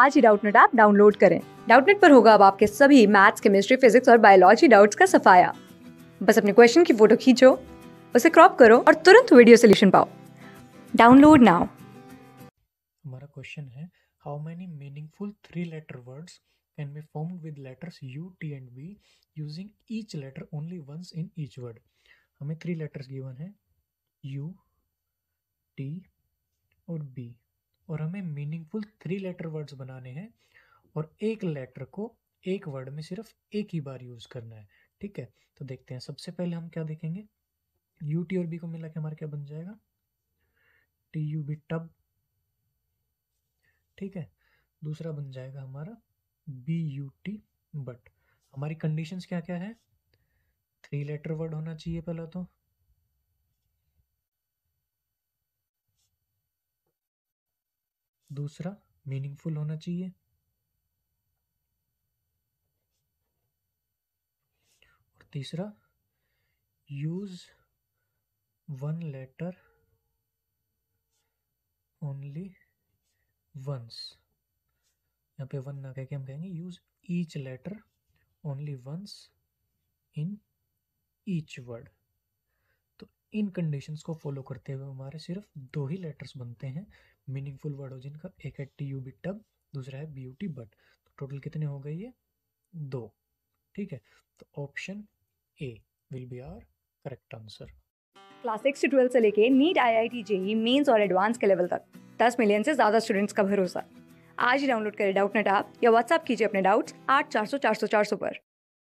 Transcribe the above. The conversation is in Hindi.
आज ही डाउटनेट ऐप डाउनलोड करें डाउटनेट पर होगा अब आपके सभी मैथ्स केमिस्ट्री फिजिक्स और बायोलॉजी डाउट्स का सफाया बस अपने क्वेश्चन की फोटो खींचो उसे क्रॉप करो और तुरंत वीडियो सोल्यूशन पाओ डाउनलोड नाउ हमारा क्वेश्चन है how many meaningful three letter words can be form with letters U T and B using each letter only once in each word हमें थ्री लेटर्स गिवन है यू टी और बी और हमें मीनिंगफुल थ्री लेटर वर्ड्स बनाने हैं और एक लेटर को एक वर्ड में सिर्फ एक ही बार यूज़ करना है ठीक है तो देखते हैं सबसे पहले हम क्या देखेंगे यू टी और बी को मिला के हमारा क्या बन जाएगा टी यू बी टब ठीक है दूसरा बन जाएगा हमारा बी यू टी बट हमारी कंडीशंस क्या क्या है थ्री लेटर वर्ड होना चाहिए पहला तो दूसरा मीनिंगफुल होना चाहिए और तीसरा use one letter only once यहाँ पे वन ना कह के हम कहेंगे use each letter only once in each word इन कंडीशंस को फॉलो करते हुए हमारे सिर्फ दो ही लेटर्स बनते हैं मीनिंगफुल वर्ड हो जिनका एक है टी यू बी टब दूसरा है बी यू टी बट तो टोटल कितने हो गए ये दो ठीक है तो option A will be our correct answer class six से से लेके NEET I I T JEE Mains और एडवांस के लेवल तक दस मिलियन से ज़्यादा स्टूडेंट्स का भरोसा आज ही डाउनलोड करें डाउट नेट आप या व्हाट्सएप कीजिए अपने डाउट्स आठ चार सौ चार सौ चार सौ पर